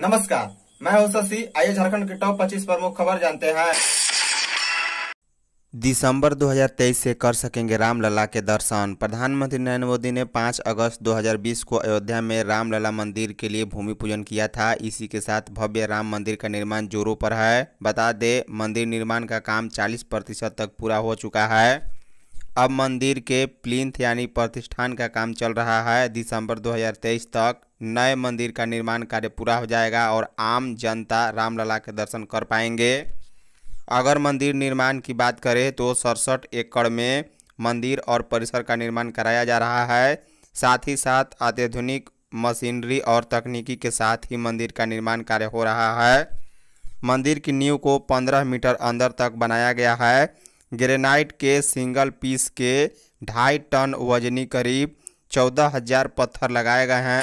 नमस्कार मैं हूं शशि आइए झारखंड के टॉप 25 प्रमुख खबर जानते हैं दिसंबर 2023 से कर सकेंगे रामलला के दर्शन प्रधानमंत्री नरेंद्र मोदी ने 5 अगस्त 2020 को अयोध्या में रामलला मंदिर के लिए भूमि पूजन किया था इसी के साथ भव्य राम मंदिर का निर्माण जोरों पर है बता दें मंदिर निर्माण का काम 40 प्रतिशत तक पूरा हो चुका है अब मंदिर के प्लिंथ यानी प्रतिष्ठान का काम चल रहा है दिसंबर 2023 तक नए मंदिर का निर्माण कार्य पूरा हो जाएगा और आम जनता रामलला के दर्शन कर पाएंगे अगर मंदिर निर्माण की बात करें तो सड़सठ एकड़ में मंदिर और परिसर का निर्माण कराया जा रहा है साथ ही साथ अत्याधुनिक मशीनरी और तकनीकी के साथ ही मंदिर का निर्माण कार्य हो रहा है मंदिर की नींव को 15 मीटर अंदर तक बनाया गया है ग्रेनाइट के सिंगल पीस के ढाई टन वजनी करीब चौदह हजार पत्थर लगाए गए हैं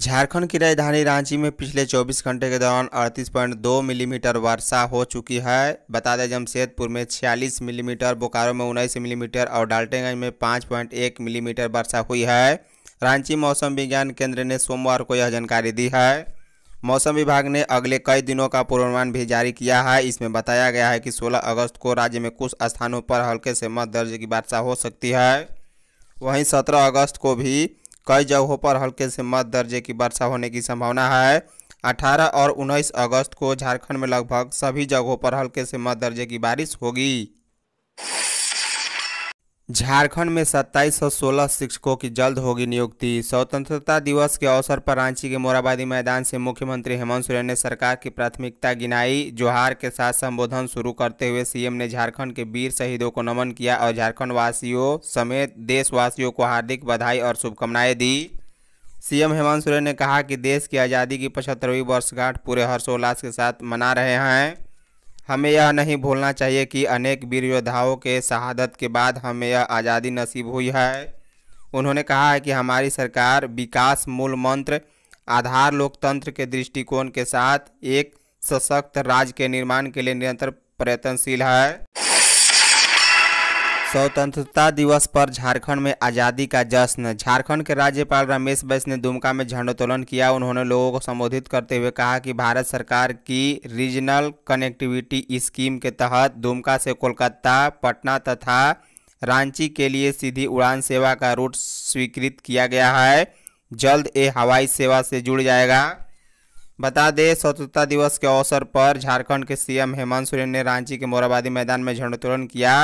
झारखंड की राजधानी रांची में पिछले 24 घंटे के दौरान 38.2 मिलीमीटर वर्षा हो चुकी है बता दें जमशेदपुर में 46 मिलीमीटर बोकारो में उन्नीस मिलीमीटर और डाल्टेगंज में 5.1 मिलीमीटर वर्षा हुई है रांची मौसम विज्ञान केंद्र ने सोमवार को यह जानकारी दी है मौसम विभाग ने अगले कई दिनों का पूर्वानुमान भी जारी किया है इसमें बताया गया है कि 16 अगस्त को राज्य में कुछ स्थानों पर हल्के से मध्य दर्जे की वर्षा हो सकती है वहीं 17 अगस्त को भी कई जगहों पर हल्के से मध्य दर्जे की वर्षा होने की संभावना है 18 और 19 अगस्त को झारखंड में लगभग सभी जगहों पर हल्के से मध्य दर्जे की बारिश होगी झारखंड में 2716 शिक्षकों की जल्द होगी नियुक्ति स्वतंत्रता दिवस के अवसर पर रांची के मोराबादी मैदान से मुख्यमंत्री हेमंत सोरेन ने सरकार की प्राथमिकता गिनाई जोहार के साथ संबोधन शुरू करते हुए सीएम ने झारखंड के वीर शहीदों को नमन किया और झारखंड वासियों समेत देशवासियों को हार्दिक बधाई और शुभकामनाएं दी सीएम हेमंत सोरेन ने कहा कि देश की आज़ादी की पचहत्तरवीं वर्षगांठ पूरे हर्षोल्लास के साथ मना रहे हैं हमें यह नहीं भूलना चाहिए कि अनेक वीर योद्धाओं के शहादत के बाद हमें यह आज़ादी नसीब हुई है उन्होंने कहा है कि हमारी सरकार विकास मूल मंत्र आधार लोकतंत्र के दृष्टिकोण के साथ एक सशक्त राज्य के निर्माण के लिए निरंतर प्रयत्नशील है स्वतंत्रता दिवस पर झारखंड में आज़ादी का जश्न झारखंड के राज्यपाल रमेश बैस ने दुमका में झंडोत्तोलन किया उन्होंने लोगों को संबोधित करते हुए कहा कि भारत सरकार की रीजनल कनेक्टिविटी स्कीम के तहत दुमका से कोलकाता पटना तथा रांची के लिए सीधी उड़ान सेवा का रूट स्वीकृत किया गया है जल्द ये हवाई सेवा से जुड़ जाएगा बता दें स्वतंत्रता दिवस के अवसर पर झारखंड के सीएम हेमंत सोरेन ने रांची के मोराबादी मैदान में झंडोत्तोलन किया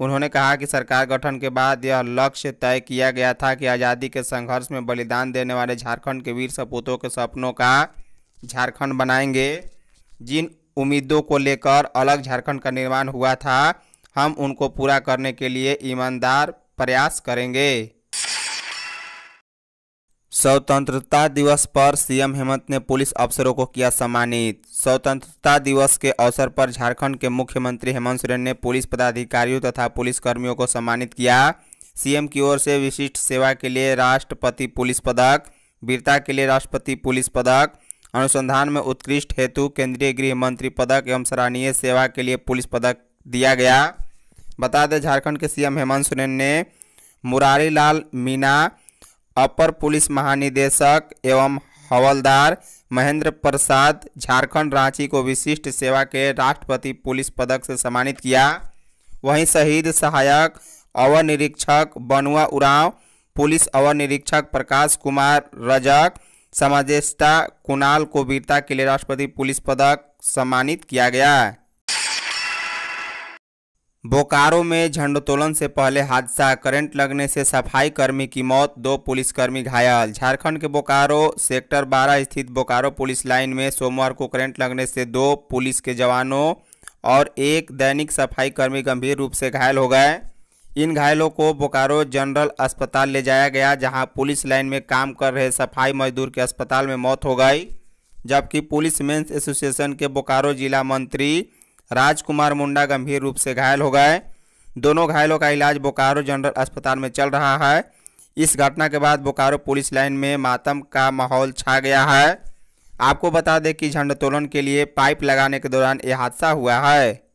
उन्होंने कहा कि सरकार गठन के बाद यह लक्ष्य तय किया गया था कि आज़ादी के संघर्ष में बलिदान देने वाले झारखंड के वीर सपूतों के सपनों का झारखंड बनाएंगे जिन उम्मीदों को लेकर अलग झारखंड का निर्माण हुआ था हम उनको पूरा करने के लिए ईमानदार प्रयास करेंगे स्वतंत्रता दिवस पर सीएम हेमंत ने पुलिस अफसरों को किया सम्मानित स्वतंत्रता दिवस के अवसर पर झारखंड के मुख्यमंत्री हेमंत सोरेन ने पुलिस पदाधिकारियों तथा पुलिस कर्मियों को सम्मानित किया सीएम की ओर से विशिष्ट सेवा के लिए राष्ट्रपति पुलिस पदक वीरता के लिए राष्ट्रपति पुलिस पदक अनुसंधान में उत्कृष्ट हेतु केंद्रीय गृह मंत्री पदक एवं सराहनीय सेवा के लिए पुलिस पदक दिया गया बता दें झारखंड के सीएम हेमंत सोरेन ने मुरारी लाल मीना अपर पुलिस महानिदेशक एवं हवलदार महेंद्र प्रसाद झारखंड रांची को विशिष्ट सेवा के राष्ट्रपति पुलिस पदक से सम्मानित किया वहीं शहीद सहायक अवर निरीक्षक बनुआ उरांव पुलिस अवर निरीक्षक प्रकाश कुमार रजक समाजेष्टा कुणाल को वीरता के लिए राष्ट्रपति पुलिस पदक सम्मानित किया गया बोकारो में झंडोत्तोलन से पहले हादसा करंट लगने से सफाई कर्मी की मौत दो पुलिसकर्मी घायल झारखंड के बोकारो सेक्टर 12 स्थित बोकारो पुलिस लाइन में सोमवार को करंट लगने से दो पुलिस के जवानों और एक दैनिक सफाई कर्मी गंभीर रूप से घायल हो गए इन घायलों को बोकारो जनरल अस्पताल ले जाया गया जहां पुलिस लाइन में काम कर रहे सफाई मजदूर के अस्पताल में मौत हो गई जबकि पुलिस मेंस एसोसिएशन के बोकारो जिला मंत्री राजकुमार मुंडा गंभीर रूप से घायल हो गए दोनों घायलों का इलाज बोकारो जनरल अस्पताल में चल रहा है इस घटना के बाद बोकारो पुलिस लाइन में मातम का माहौल छा गया है आपको बता दें कि झंडोत्तोलन के लिए पाइप लगाने के दौरान यह हादसा हुआ है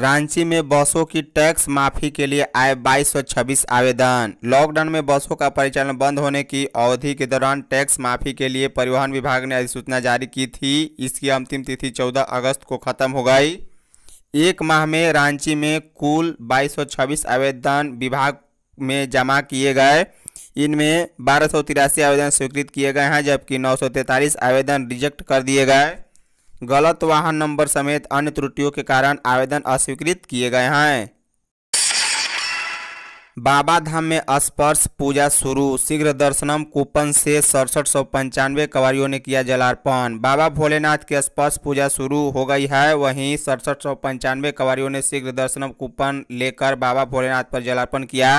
रांची में बसों की टैक्स माफी के लिए आए 2226 आवेदन लॉकडाउन में बसों का परिचालन बंद होने की अवधि के दौरान टैक्स माफी के लिए परिवहन विभाग ने अधिसूचना जारी की थी इसकी अंतिम तिथि 14 अगस्त को खत्म हो गई एक माह में रांची में कुल 2226 आवेदन विभाग में जमा किए गए इनमें बारह आवेदन स्वीकृत किए गए हैं जबकि नौ आवेदन रिजेक्ट कर दिए गए गलत वाहन नंबर समेत अन्य त्रुटियों के कारण आवेदन अस्वीकृत किए गए हैं बाबा धाम में स्पर्श पूजा शुरू शीघ्र दर्शनम कूपन से सड़सठ सौ पंचानवे कवारियों ने किया जलार्पण बाबा भोलेनाथ की स्पर्श पूजा शुरू हो गई है वहीं सड़सठ सौ पंचानवे कवारियों ने शीघ्र दर्शनम कूपन लेकर बाबा भोलेनाथ पर जलार्पण किया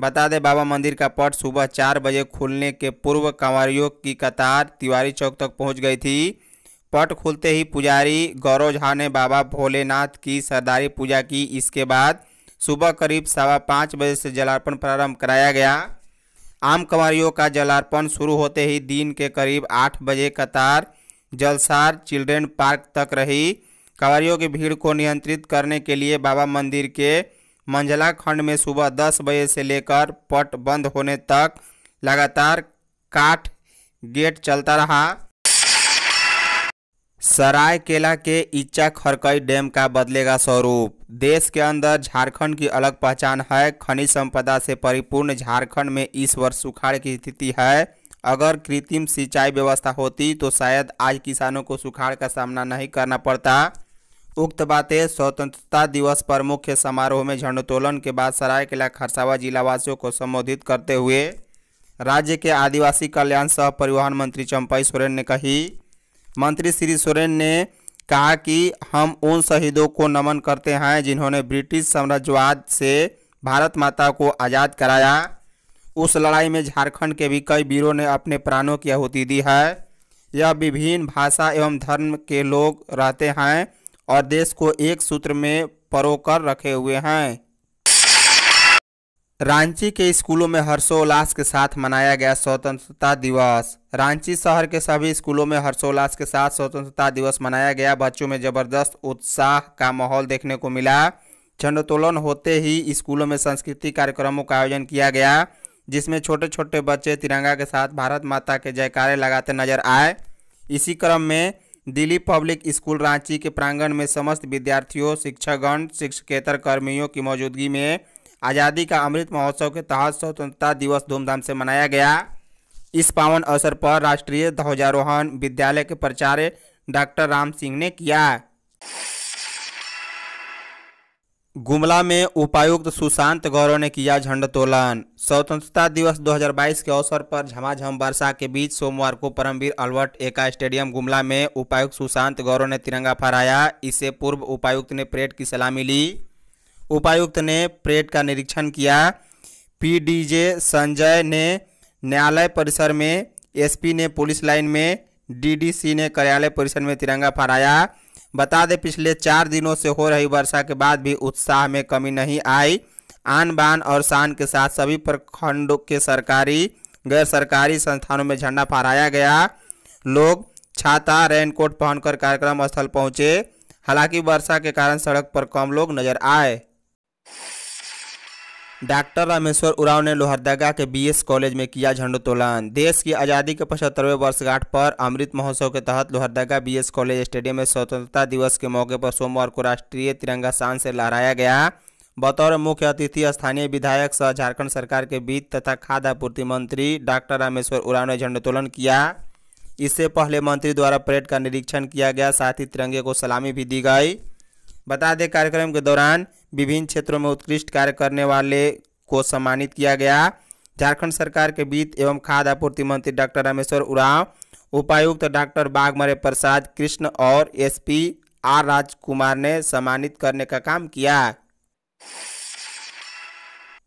बता दें बाबा मंदिर का पट सुबह चार बजे खुलने के पूर्व कंवरियों की कतार तिवारी चौक तक पहुँच गई थी पट खुलते ही पुजारी गौरव झा ने बाबा भोलेनाथ की सरदारी पूजा की इसके बाद सुबह करीब सवा पाँच बजे से जलार्पण प्रारंभ कराया गया आम कंवरियों का जलार्पण शुरू होते ही दिन के करीब आठ बजे कतार जलसार चिल्ड्रेन पार्क तक रही कंवरियों की भीड़ को नियंत्रित करने के लिए बाबा मंदिर के मंझला खंड में सुबह दस बजे से लेकर पट बंद होने तक लगातार काठ गेट चलता रहा सरायकेला के इच्चा खरकई डैम का बदलेगा स्वरूप देश के अंदर झारखंड की अलग पहचान है खनिज संपदा से परिपूर्ण झारखंड में इस वर्ष सुखाड़ की स्थिति है अगर कृत्रिम सिंचाई व्यवस्था होती तो शायद आज किसानों को सुखाड़ का सामना नहीं करना पड़ता उक्त बातें स्वतंत्रता दिवस पर मुख्य समारोह में झंडोत्तोलन के बाद सरायकेला खरसावा जिलावासियों को संबोधित करते हुए राज्य के आदिवासी कल्याण सह परिवहन मंत्री चंपई सोरेन ने कही मंत्री श्री सोरेन ने कहा कि हम उन शहीदों को नमन करते हैं जिन्होंने ब्रिटिश साम्राज्यवाद से भारत माता को आज़ाद कराया उस लड़ाई में झारखंड के भी कई वीरों ने अपने प्राणों की आहुति दी है यह विभिन्न भाषा एवं धर्म के लोग रहते हैं और देश को एक सूत्र में परोकर रखे हुए हैं रांची के स्कूलों में हर्षोल्लास के साथ मनाया गया स्वतंत्रता दिवस रांची शहर के सभी स्कूलों में हर्षोल्लास के साथ स्वतंत्रता दिवस मनाया गया बच्चों में जबरदस्त उत्साह का माहौल देखने को मिला झंडोत्तोलन होते ही स्कूलों में सांस्कृतिक कार्यक्रमों का आयोजन किया गया जिसमें छोटे छोटे बच्चे तिरंगा के साथ भारत माता के जयकारे लगाते नजर आए इसी क्रम में दिल्ली पब्लिक स्कूल रांची के प्रांगण में समस्त विद्यार्थियों शिक्षकगण शिक्षकेतर कर्मियों की मौजूदगी में आज़ादी का अमृत महोत्सव के तहत स्वतंत्रता दिवस धूमधाम से मनाया गया इस पावन अवसर पर राष्ट्रीय ध्वजारोहण विद्यालय के प्राचार्य डॉक्टर राम सिंह ने किया गुमला में उपायुक्त सुशांत गौरव ने किया झंडोत्तोलन स्वतंत्रता दिवस 2022 के अवसर पर झमाझम वर्षा के बीच सोमवार को परमवीर अल्बर्ट एका स्टेडियम गुमला में उपायुक्त सुशांत गौरव ने तिरंगा फहराया इससे पूर्व उपायुक्त ने परेड की सलामी ली उपायुक्त ने परेड का निरीक्षण किया पीडीजे संजय ने न्यायालय परिसर में एसपी ने पुलिस लाइन में डीडीसी ने कार्यालय परिसर में तिरंगा फहराया बता दें पिछले चार दिनों से हो रही वर्षा के बाद भी उत्साह में कमी नहीं आई आन बान और शान के साथ सभी प्रखंडों के सरकारी गैर सरकारी संस्थानों में झंडा फहराया गया लोग छाता रेनकोट पहनकर कार्यक्रम स्थल पहुंचे हालांकि वर्षा के कारण सड़क पर कम लोग नजर आए डॉक्टर रामेश्वर उराव ने लोहरदगा के बीएस कॉलेज में किया झंडोत्तोलन देश की आज़ादी के पचहत्तरवें वर्षगांठ पर अमृत महोत्सव के तहत लोहरदगा बीएस कॉलेज स्टेडियम में स्वतंत्रता दिवस के मौके पर सोमवार को राष्ट्रीय तिरंगा शान से लहराया गया बतौर मुख्य अतिथि स्थानीय विधायक सह झारखंड सरकार के वित्त तथा खाद्य आपूर्ति मंत्री डॉक्टर रामेश्वर उराव ने झंडोत्तोलन किया इससे पहले मंत्री द्वारा परेड का निरीक्षण किया गया साथ ही तिरंगे को सलामी भी दी गई बता दें कार्यक्रम के दौरान विभिन्न क्षेत्रों में उत्कृष्ट कार्य करने वाले को सम्मानित किया गया झारखंड सरकार के वित्त एवं खाद्य आपूर्ति मंत्री डॉक्टर रामेश्वर उराव उपायुक्त डॉक्टर बागमरे प्रसाद कृष्ण और एसपी आर राजकुमार ने सम्मानित करने का काम किया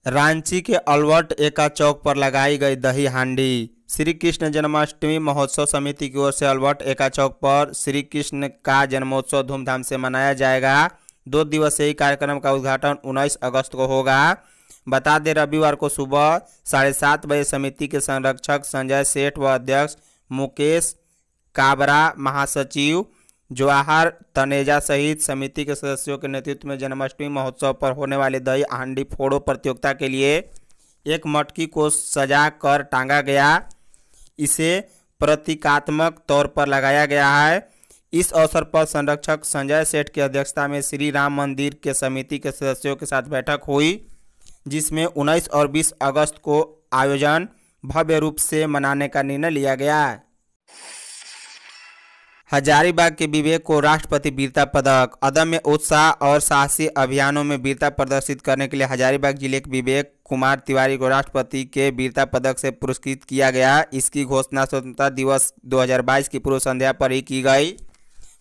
रांची के अलवर्ट एका चौक पर लगाई गई दही हांडी श्री कृष्ण जन्माष्टमी महोत्सव समिति की ओर से अलवर्ट एका चौक पर श्री कृष्ण का जन्मोत्सव धूमधाम से मनाया जाएगा दो दिवसीय कार्यक्रम का उद्घाटन उन्नीस अगस्त को होगा बता दें रविवार को सुबह साढ़े सात बजे समिति के संरक्षक संजय सेठ व अध्यक्ष मुकेश काबरा महासचिव जवाहर तनेजा सहित समिति के सदस्यों के नेतृत्व में जन्माष्टमी महोत्सव पर होने वाले दही हांडी फोड़ो प्रतियोगिता के लिए एक मटकी को सजा कर टांगा गया इसे प्रतीकात्मक तौर पर लगाया गया है इस अवसर पर संरक्षक संजय सेठ की अध्यक्षता में श्री राम मंदिर के समिति के सदस्यों के साथ बैठक हुई जिसमें 19 और 20 अगस्त को आयोजन भव्य रूप से मनाने का निर्णय लिया गया हजारीबाग के विवेक को राष्ट्रपति वीरता पदक अदम्य उत्साह और साहसी अभियानों में वीरता प्रदर्शित करने के लिए हजारीबाग जिले के विवेक कुमार तिवारी को राष्ट्रपति के वीरता पदक से पुरस्कृत किया गया इसकी घोषणा स्वतंत्रता दिवस 2022 की पूर्व संध्या पर ही की गई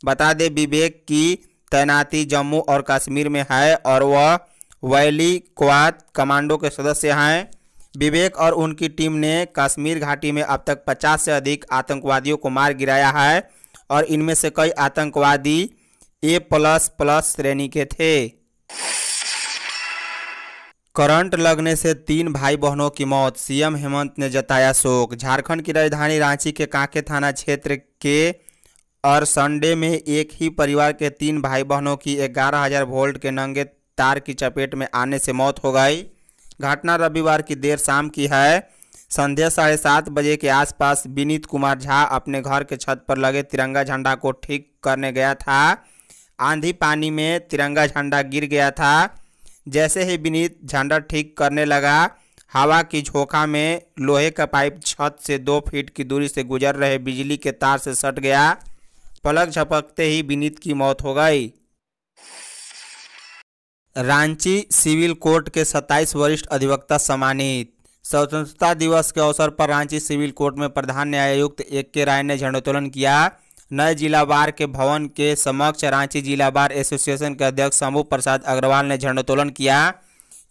बता दें विवेक की तैनाती जम्मू और कश्मीर में है और वह वैली क्वाद कमांडो के सदस्य हैं विवेक और उनकी टीम ने कश्मीर घाटी में अब तक 50 से अधिक आतंकवादियों को मार गिराया है और इनमें से कई आतंकवादी ए प्लस प्लस श्रेणी के थे करंट लगने से तीन भाई बहनों की मौत सीएम हेमंत ने जताया शोक झारखंड की राजधानी रांची के कांके थाना क्षेत्र के और संडे में एक ही परिवार के तीन भाई बहनों की ग्यारह हजार वोल्ट के नंगे तार की चपेट में आने से मौत हो गई घटना रविवार की देर शाम की है संध्या साढ़े सात बजे के आसपास विनीत कुमार झा अपने घर के छत पर लगे तिरंगा झंडा को ठीक करने गया था आंधी पानी में तिरंगा झंडा गिर गया था जैसे ही विनीत झंडा ठीक करने लगा हवा की झोंका में लोहे का पाइप छत से दो फीट की दूरी से गुजर रहे बिजली के तार से सट गया पलक झपकते ही विनीत की मौत हो गई रांची सिविल कोर्ट के 27 वरिष्ठ अधिवक्ता सम्मानित स्वतंत्रता दिवस के अवसर पर रांची सिविल कोर्ट में प्रधान न्यायायुक्त ए के राय ने झंडोत्तोलन किया नए जिला बार के भवन के समक्ष रांची जिला बार एसोसिएशन के अध्यक्ष शंभु प्रसाद अग्रवाल ने झंडोत्तोलन किया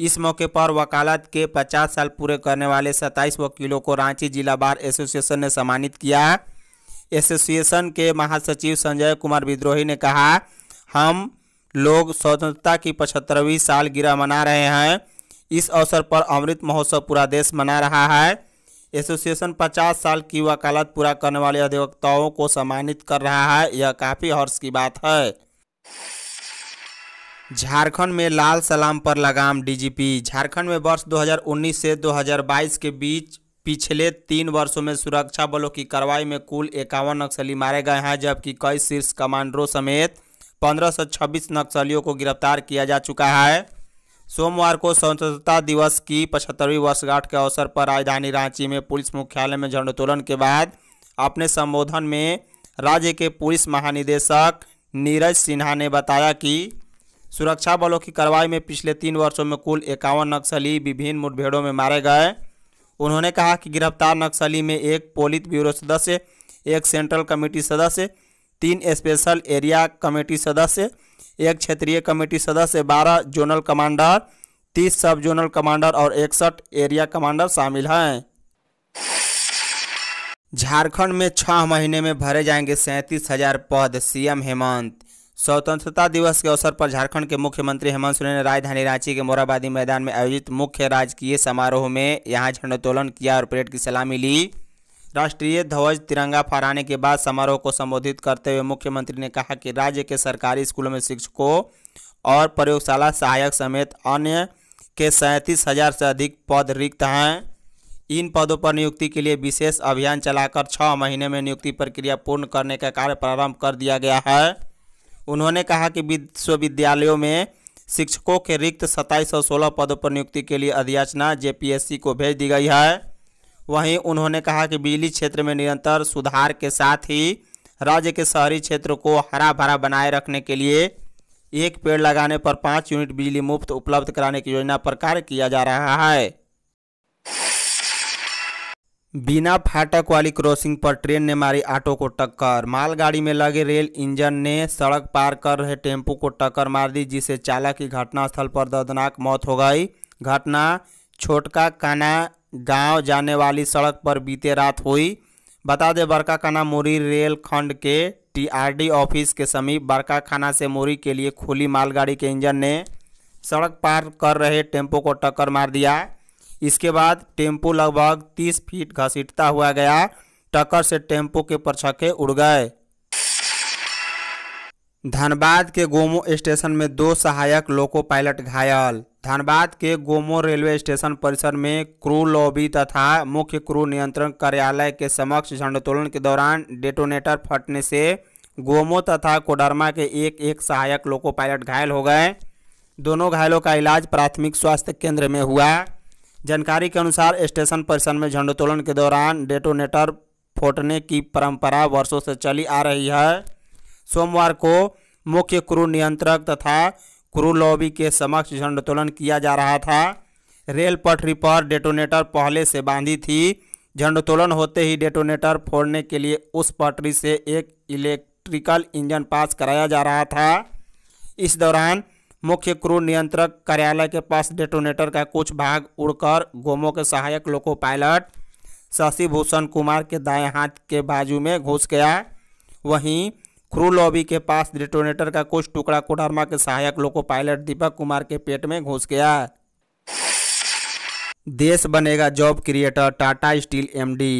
इस मौके पर वकालत के 50 साल पूरे करने वाले 27 वकीलों को रांची जिला बार एसोसिएशन ने सम्मानित किया एसोसिएशन के महासचिव संजय कुमार विद्रोही ने कहा हम लोग स्वतंत्रता की पचहत्तरवीं साल गिरा मना रहे हैं इस अवसर पर अमृत महोत्सव पूरा देश मना रहा है एसोसिएशन 50 साल की वकालत पूरा करने वाले अधिवक्ताओं को सम्मानित कर रहा है यह काफ़ी हर्ष की बात है झारखंड में लाल सलाम पर लगाम डीजीपी झारखंड में वर्ष 2019 से 2022 के बीच पिछले तीन वर्षों में सुरक्षा बलों की कार्रवाई में कुल इक्यावन नक्सली मारे गए हैं जबकि कई शीर्ष कमांडरों समेत 1526 नक्सलियों को गिरफ्तार किया जा चुका है सोमवार को स्वतंत्रता दिवस की पचहत्तरवीं वर्षगांठ के अवसर पर राजधानी रांची में पुलिस मुख्यालय में झंडोत्तोलन के बाद अपने संबोधन में राज्य के पुलिस महानिदेशक नीरज सिन्हा ने बताया कि सुरक्षा बलों की कार्रवाई में पिछले तीन वर्षों में कुल इक्यावन नक्सली विभिन्न मुठभेड़ों में मारे गए उन्होंने कहा कि गिरफ्तार नक्सली में एक पोलित ब्यूरो सदस्य एक सेंट्रल कमेटी सदस्य तीन स्पेशल एरिया कमेटी सदस्य एक क्षेत्रीय कमेटी सदस्य बारह जोनल कमांडर तीस सब जोनल कमांडर और इकसठ एरिया कमांडर शामिल हैं झारखंड में छह महीने में भरे जाएंगे सैंतीस हजार पद सीएम हेमंत स्वतंत्रता दिवस के अवसर पर झारखंड के मुख्यमंत्री हेमंत सोरेन ने राजधानी रांची के मोराबादी मैदान में आयोजित मुख्य राजकीय समारोह में यहाँ झंडोत्तोलन किया और परेड की सलामी ली राष्ट्रीय ध्वज तिरंगा फहराने के बाद समारोह को संबोधित करते हुए मुख्यमंत्री ने कहा कि राज्य के सरकारी स्कूलों में शिक्षकों और प्रयोगशाला सहायक समेत अन्य के सैंतीस हजार से अधिक पद रिक्त हैं इन पदों पर नियुक्ति के लिए विशेष अभियान चलाकर छः महीने में नियुक्ति प्रक्रिया पूर्ण करने का कार्य प्रारंभ कर दिया गया है उन्होंने कहा कि विश्वविद्यालयों में शिक्षकों के रिक्त सत्ताईस सौ सोलह पदों पर नियुक्ति के लिए अधियाचना जेपीएससी को भेज दी गई है वहीं उन्होंने कहा कि बिजली क्षेत्र में निरंतर सुधार के साथ ही राज्य के शहरी क्षेत्र को हरा भरा बनाए रखने के लिए एक पेड़ लगाने पर पाँच यूनिट बिजली मुफ्त उपलब्ध कराने की योजना पर कार्य किया जा रहा है बिना फाटक वाली क्रॉसिंग पर ट्रेन ने मारी ऑटो को टक्कर मालगाड़ी में लगे रेल इंजन ने सड़क पार कर रहे टेम्पो को टक्कर मार दी जिससे चालक की घटनास्थल पर दर्दनाक मौत हो गई घटना छोटका काना गांव जाने वाली सड़क पर बीते रात हुई बता दें बड़का काना मोरी रेल खंड के टीआरडी ऑफिस के समीप बड़का खाना से मोरी के लिए खुली मालगाड़ी के इंजन ने सड़क पार कर रहे टेम्पो को टक्कर मार दिया इसके बाद टेम्पो लगभग तीस फीट घसीटता हुआ गया टक्कर से टेम्पो के परछके उड़ गए धनबाद के गोमो स्टेशन में दो सहायक लोको पायलट घायल धनबाद के गोमो रेलवे स्टेशन परिसर में क्रू लॉबी तथा मुख्य क्रू नियंत्रण कार्यालय के समक्ष झंडोत्तोलन के दौरान डेटोनेटर फटने से गोमो तथा कोडरमा के एक एक सहायक लोको पायलट घायल हो गए दोनों घायलों का इलाज प्राथमिक स्वास्थ्य केंद्र में हुआ जानकारी के अनुसार स्टेशन परिसर में झंडोत्तोलन के दौरान डेटोनेटर फोटने की परंपरा वर्षों से चली आ रही है सोमवार को मुख्य क्रू नियंत्रक तथा क्रू लॉबी के समक्ष झंडोत्तोलन किया जा रहा था रेल पटरी पर डेटोनेटर पहले से बांधी थी झंडोत्तोलन होते ही डेटोनेटर फोड़ने के लिए उस पटरी से एक इलेक्ट्रिकल इंजन पास कराया जा रहा था इस दौरान मुख्य क्रू नियंत्रक कार्यालय के पास डेटोनेटर का कुछ भाग उड़कर गोमो के सहायक लोको पायलट शशिभूषण कुमार के दाएं हाथ के बाजू में घुस गया वहीं क्रू लॉबी के पास डेटोनेटर का कुछ टुकड़ा कोडरमा के सहायक लोको पायलट दीपक कुमार के पेट में घुस गया देश बनेगा job creator Tata steel MD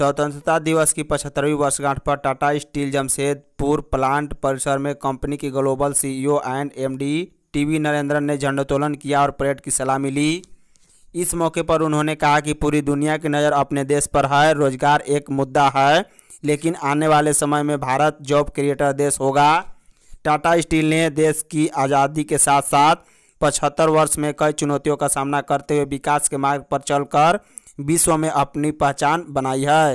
स्वतंत्रता दिवस की पचहत्तरवीं वर्षगांठ पर टाटा स्टील जमशेदपुर प्लांट परिसर में कंपनी के global CEO and MD TV Narendran ने झंडोत्तोलन किया और परेड की सलामी ली इस मौके पर उन्होंने कहा कि पूरी दुनिया की नज़र अपने देश पर है रोजगार एक मुद्दा है लेकिन आने वाले समय में भारत जॉब क्रिएटर देश होगा टाटा स्टील ने देश की आज़ादी के साथ साथ पचहत्तर वर्ष में कई चुनौतियों का सामना करते हुए विकास के मार्ग पर चलकर विश्व में अपनी पहचान बनाई है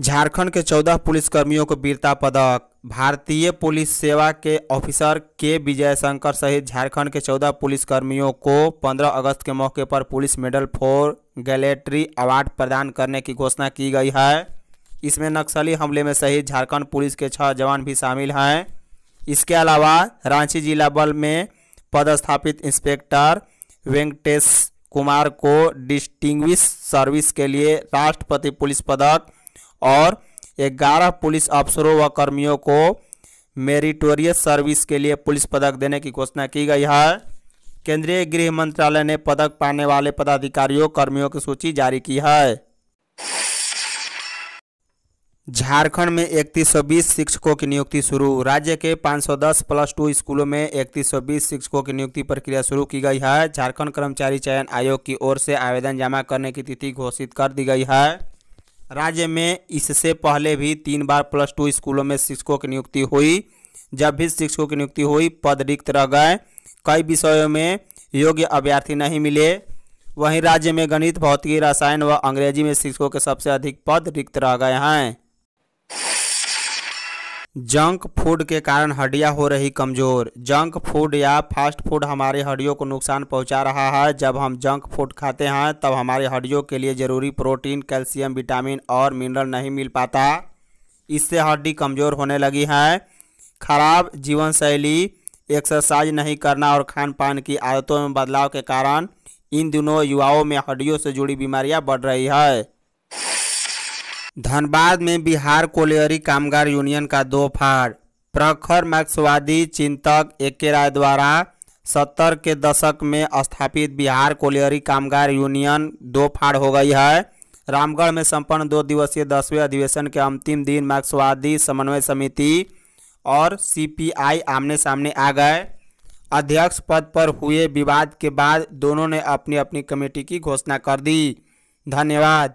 झारखंड के चौदह पुलिसकर्मियों को वीरता पदक भारतीय पुलिस सेवा के ऑफिसर के विजय शंकर सहित झारखंड के चौदह पुलिसकर्मियों को पंद्रह अगस्त के मौके पर police medal for gallantry award प्रदान करने की घोषणा की गई है इसमें नक्सली हमले में शहीद झारखंड पुलिस के छह जवान भी शामिल हैं इसके अलावा रांची जिला बल में पदस्थापित इंस्पेक्टर वेंकटेश कुमार को डिस्टिंग्विश सर्विस के लिए राष्ट्रपति पुलिस पदक और ग्यारह पुलिस अफसरों व कर्मियों को मेरिटोरियस सर्विस के लिए पुलिस पदक देने की घोषणा की गई है केंद्रीय गृह मंत्रालय ने पदक पाने वाले पदाधिकारियों कर्मियों की सूची जारी की है झारखंड में 3120 शिक्षकों की नियुक्ति शुरू राज्य के 510 प्लस टू स्कूलों में 3120 शिक्षकों की नियुक्ति प्रक्रिया शुरू की गई है झारखंड कर्मचारी चयन आयोग की ओर से आवेदन जमा करने की तिथि घोषित कर दी गई है राज्य में इससे पहले भी तीन बार प्लस टू स्कूलों में शिक्षकों की नियुक्ति हुई जब भी शिक्षकों की नियुक्ति हुई पद रिक्त रह गए कई विषयों में योग्य अभ्यर्थी नहीं मिले वहीं राज्य में गणित भौतिकी रसायन व अंग्रेजी में शिक्षकों के सबसे अधिक पद रिक्त रह गए हैं जंक फूड के कारण हड्डियां हो रही कमज़ोर जंक फूड या फास्ट फूड हमारे हड्डियों को नुकसान पहुंचा रहा है जब हम जंक फूड खाते हैं तब हमारे हड्डियों के लिए ज़रूरी प्रोटीन कैल्शियम विटामिन और मिनरल नहीं मिल पाता इससे हड्डी कमज़ोर होने लगी है खराब जीवन शैली एक्सरसाइज नहीं करना और खान पान की आदतों में बदलाव के कारण इन दिनों युवाओं में हड्डियों से जुड़ी बीमारियाँ बढ़ रही है धनबाद में बिहार कोलियरी कामगार यूनियन का दो फाड़ प्रखर मार्क्सवादी चिंतक ए के राय द्वारा सत्तर के दशक में स्थापित बिहार कोलियरी कामगार यूनियन दो फाड़ हो गई है रामगढ़ में संपन्न दो दिवसीय दसवें अधिवेशन के अंतिम दिन मार्क्सवादी समन्वय समिति और सीपीआई आमने सामने आ गए अध्यक्ष पद पर हुए विवाद के बाद दोनों ने अपनी अपनी कमेटी की घोषणा कर दी धन्यवाद